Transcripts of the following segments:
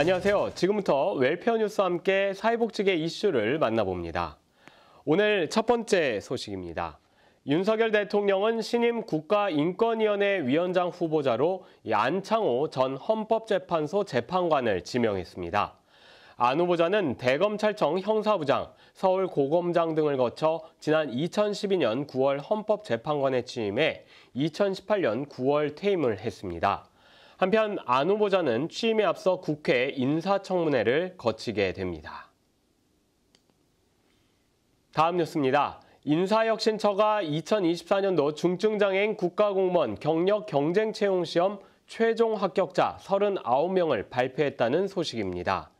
안녕하세요. 지금부터 웰페어 뉴스와 함께 사회복지계 이슈를 만나봅니다. 오늘 첫 번째 소식입니다. 윤석열 대통령은 신임 국가인권위원회 위원장 후보자로 안창호 전 헌법재판소 재판관을 지명했습니다. 안 후보자는 대검찰청 형사부장, 서울고검장 등을 거쳐 지난 2012년 9월 헌법재판관에 취임해 2018년 9월 퇴임을 했습니다. 한편 안 후보자는 취임에 앞서 국회 인사청문회를 거치게 됩니다. 다음 뉴스입니다. 인사혁신처가 2024년도 중증장애인 국가공무원 경력 경쟁 채용 시험 최종 합격자 39명을 발표했다는 소식입니다.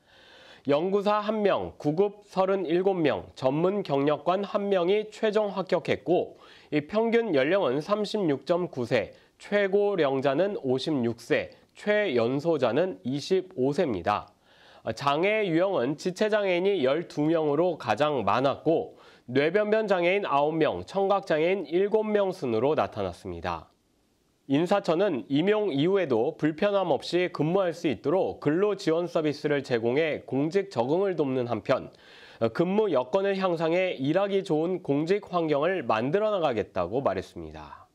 연구사 1명, 구급 37명, 전문 경력관 1명이 최종 합격했고 이 평균 연령은 36.9세, 최고령자는 56세, 최연소자는 25세입니다. 장애 유형은 지체장애인이 12명으로 가장 많았고 뇌변변 장애인 9명, 청각장애인 7명 순으로 나타났습니다. 인사처는 임용 이후에도 불편함 없이 근무할 수 있도록 근로 지원 서비스를 제공해 공직 적응을 돕는 한편 근무 여건을 향상해 일하기 좋은 공직 환경을 만들어 나가겠다고 말했습니다.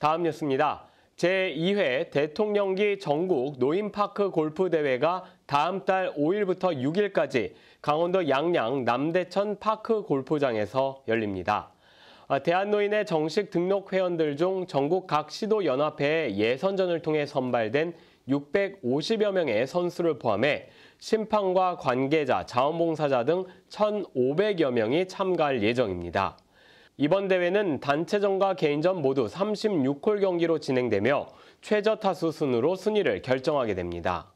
다음 뉴스입니다. 제2회 대통령기 전국 노인파크 골프대회가 다음 달 5일부터 6일까지 강원도 양양 남대천 파크 골프장에서 열립니다. 아, 대한노인의 정식 등록 회원들 중 전국 각 시도 연합회 예선전을 통해 선발된 650여 명의 선수를 포함해 심판과 관계자, 자원봉사자 등 1,500여 명이 참가할 예정입니다. 이번 대회는 단체전과 개인전 모두 36홀 경기로 진행되며 최저 타수 순으로 순위를 결정하게 됩니다.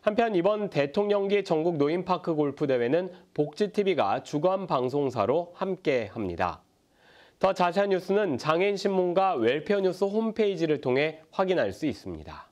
한편 이번 대통령기 전국 노인파크 골프 대회는 복지TV가 주관 방송사로 함께합니다. 더 자세한 뉴스는 장애인신문과 웰페어뉴스 홈페이지를 통해 확인할 수 있습니다.